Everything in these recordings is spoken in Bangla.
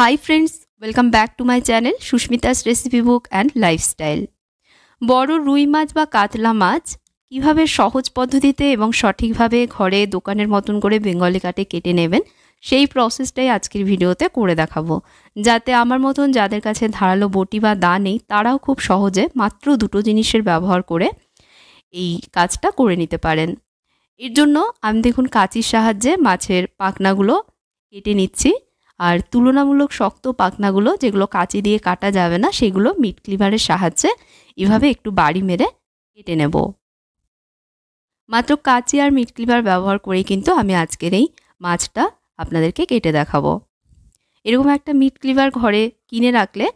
high friends welcome back to my channel Susmita's recipe book and lifestyle বড় রুই মাছ বা কাতলা মাছ কিভাবে সহজ পদ্ধতিতে এবং সঠিকভাবে ঘরে দোকানের মতন করে বেঙ্গলি কাটে কেটে নেবেন সেই প্রসেসটাই আজকের ভিডিওতে করে দেখাবো যাতে আমার মতন যাদের কাছে ধারালো বটি বা দা নেই তারাও খুব সহজে মাত্র দুটো জিনিসের ব্যবহার করে এই কাজটা করে নিতে পারেন এর জন্য আমি দেখুন কাঁচির সাহায্যে মাছের পাখনাগুলো কেটে নিচ্ছি আর তুলনামূলক শক্ত পাখনাগুলো যেগুলো কাঁচি দিয়ে কাটা যাবে না সেগুলো মিট ক্লিভারের সাহায্যে এভাবে একটু বাড়ি মেরে কেটে নেব মাত্র কাঁচি আর মিট ক্লিভার ব্যবহার করেই কিন্তু আমি আজকের এই মাছটা আপনাদেরকে কেটে দেখাবো এরকম একটা মিট ক্লিভার ঘরে কিনে রাখলে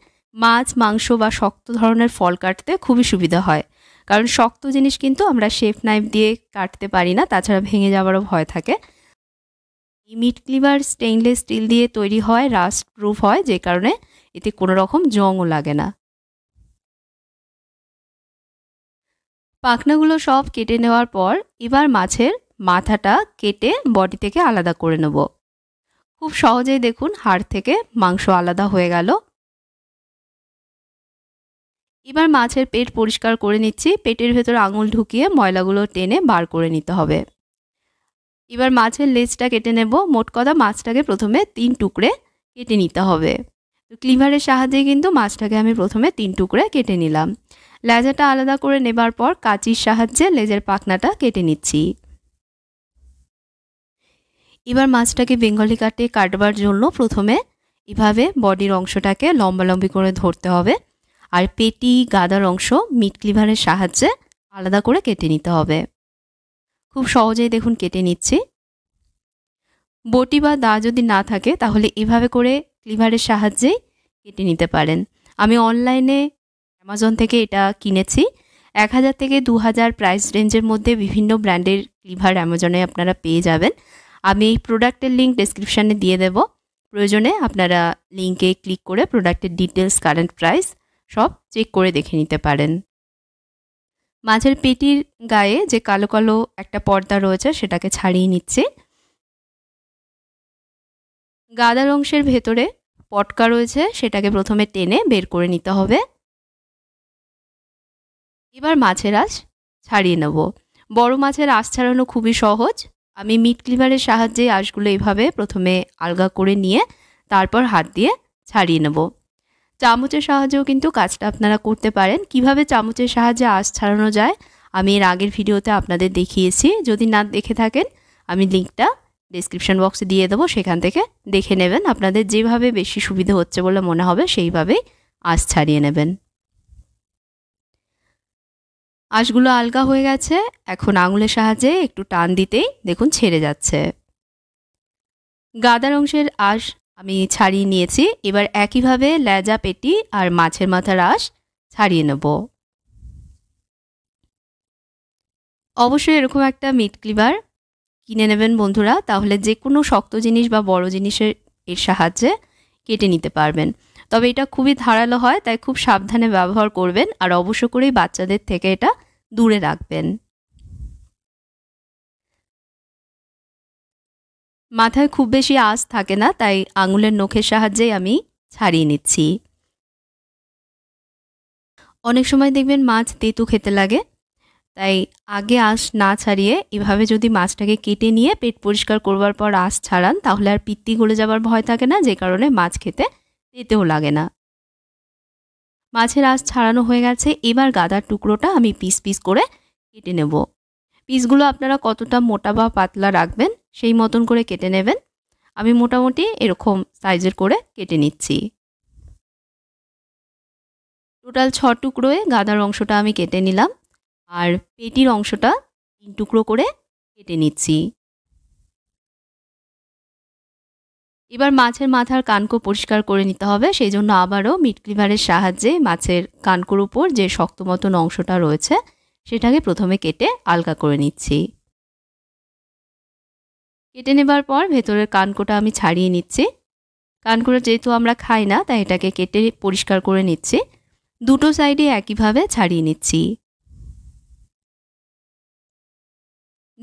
মাছ মাংস বা শক্ত ধরনের ফল কাটতে খুবই সুবিধা হয় কারণ শক্ত জিনিস কিন্তু আমরা শেফ নাইফ দিয়ে কাটতে পারি না তাছাড়া ভেঙে যাওয়ারও ভয় থাকে এই মিট ক্লিভার স্টেইনলেস স্টিল দিয়ে তৈরি হয় রাস্ট প্রুফ হয় যে কারণে এতে কোনো রকম জংও লাগে না পাখনাগুলো সব কেটে নেওয়ার পর এবার মাছের মাথাটা কেটে বডি থেকে আলাদা করে নেব খুব সহজেই দেখুন হাড় থেকে মাংস আলাদা হয়ে গেল এবার মাছের পেট পরিষ্কার করে নিচ্ছি পেটের ভেতর আঙুল ঢুকিয়ে ময়লাগুলো টেনে বার করে নিতে হবে এবার মাছের লেজটা কেটে নেব মোট কথা মাছটাকে প্রথমে তিন টুকরে কেটে নিতে হবে তো ক্লিভারের সাহায্যে কিন্তু মাছটাকে আমি প্রথমে তিন টুকরে কেটে নিলাম লেজাটা আলাদা করে নেবার পর কাঁচির সাহায্যে লেজের পাখনাটা কেটে নিচ্ছি এবার মাছটাকে বেঙ্গলি কাটে কাটবার জন্য প্রথমে এভাবে বডির অংশটাকে লম্বালম্বি করে ধরতে হবে আর পেটি গাদার অংশ মিট ক্লিভারের সাহায্যে আলাদা করে কেটে নিতে হবে খুব সহজেই দেখুন কেটে নিচ্ছি বটি বা দা যদি না থাকে তাহলে এভাবে করে ক্লিভারের সাহায্যেই কেটে নিতে পারেন আমি অনলাইনে অ্যামাজন থেকে এটা কিনেছি এক হাজার থেকে দু হাজার প্রাইস রেঞ্জের মধ্যে বিভিন্ন ব্র্যান্ডের ক্লিভার অ্যামাজনে আপনারা পেয়ে যাবেন আমি এই প্রোডাক্টের লিঙ্ক ডেসক্রিপশানে দিয়ে দেব প্রয়োজনে আপনারা লিঙ্কে ক্লিক করে প্রোডাক্টের ডিটেলস কারেন্ট প্রাইস সব চেক করে দেখে নিতে পারেন মাছের পেটির গায়ে যে কালো কালো একটা পর্দা রয়েছে সেটাকে ছাড়িয়ে নিচ্ছি গাদার অংশের ভেতরে পটকা রয়েছে সেটাকে প্রথমে টেনে বের করে নিতে হবে এবার মাছের আঁশ ছাড়িয়ে নেব বড় মাছের আঁশ ছাড়ানো খুবই সহজ আমি মিট ক্লিভারের সাহায্যে আঁশগুলো এভাবে প্রথমে আলগা করে নিয়ে তারপর হাত দিয়ে ছাড়িয়ে নেবো চামচের সাহায্যেও কিন্তু কাজটা আপনারা করতে পারেন কিভাবে চামচের সাহায্যে আঁশ ছাড়ানো যায় আমি এর আগের ভিডিওতে আপনাদের দেখিয়েছি যদি না দেখে থাকেন আমি লিঙ্কটা ডিসক্রিপশন বক্সে দিয়ে দেবো সেখান থেকে দেখে নেবেন আপনাদের যেভাবে বেশি সুবিধা হচ্ছে বলে মনে হবে সেইভাবেই আঁশ ছাড়িয়ে নেবেন আঁশগুলো আলগা হয়ে গেছে এখন আঙুলের সাহায্যে একটু টান দিতেই দেখুন ছেড়ে যাচ্ছে গাদার অংশের আঁশ আমি ছাড়িয়ে নিয়েছি এবার একইভাবে লেজা পেটি আর মাছের মাথা রাস ছাড়িয়ে নেব অবশ্যই এরকম একটা মিট ক্লিভার কিনে নেবেন বন্ধুরা তাহলে যে কোনো শক্ত জিনিস বা বড় জিনিসের এর সাহায্যে কেটে নিতে পারবেন তবে এটা খুবই ধারালো হয় তাই খুব সাবধানে ব্যবহার করবেন আর অবশ্য করেই বাচ্চাদের থেকে এটা দূরে রাখবেন মাথায় খুব বেশি আজ থাকে না তাই আঙুলের নখের সাহায্যেই আমি ছাড়িয়ে নিচ্ছি অনেক সময় দেখবেন মাছ তেঁতু খেতে লাগে তাই আগে আঁশ না ছাড়িয়ে এভাবে যদি মাছটাকে কেটে নিয়ে পেট পরিষ্কার করবার পর আঁশ ছাড়ান তাহলে আর পিত্তি গলে যাবার ভয় থাকে না যে কারণে মাছ খেতে তেতেও লাগে না মাছের আঁশ ছাড়ানো হয়ে গেছে এবার গাদার টুকরোটা আমি পিস পিস করে কেটে নেব পিসগুলো আপনারা কতটা মোটা বা পাতলা রাখবেন সেই মতন করে কেটে নেবেন আমি মোটামুটি এরকম সাইজের করে কেটে নিচ্ছি টোটাল ছ টুকরোয় গাদার অংশটা আমি কেটে নিলাম আর পেটির অংশটা তিন টুকরো করে কেটে নিচ্ছি এবার মাছের মাথার কানকো পরিষ্কার করে নিতে হবে সেই জন্য আবারও মিট ক্লিভারের সাহায্যে মাছের কানকোর উপর যে শক্ত মতন অংশটা রয়েছে সেটাকে প্রথমে কেটে আলগা করে নিচ্ছি কেটে নেবার পর ভেতরের কানকোটা আমি ছাড়িয়ে নিচ্ছি কানকোটা যেহেতু আমরা খাই না তাই এটাকে কেটে পরিষ্কার করে নিচ্ছি দুটো সাইডে একইভাবে ছাড়িয়ে নিচ্ছি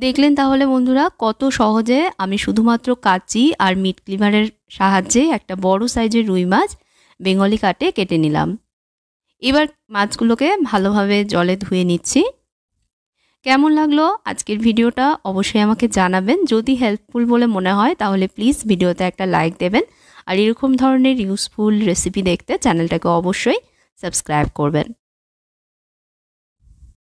দেখলেন তাহলে বন্ধুরা কত সহজে আমি শুধুমাত্র কাচি আর মিট ক্লিভারের সাহায্যে একটা বড় সাইজের রুই মাছ বেঙ্গলি কাটে কেটে নিলাম এবার মাছগুলোকে ভালোভাবে জলে ধুয়ে নিচ্ছি কেমন লাগলো আজকের ভিডিওটা অবশ্যই আমাকে জানাবেন যদি হেল্পফুল বলে মনে হয় তাহলে প্লিজ ভিডিওতে একটা লাইক দেবেন আর এরকম ধরনের ইউজফুল রেসিপি দেখতে চ্যানেলটাকে অবশ্যই সাবস্ক্রাইব করবেন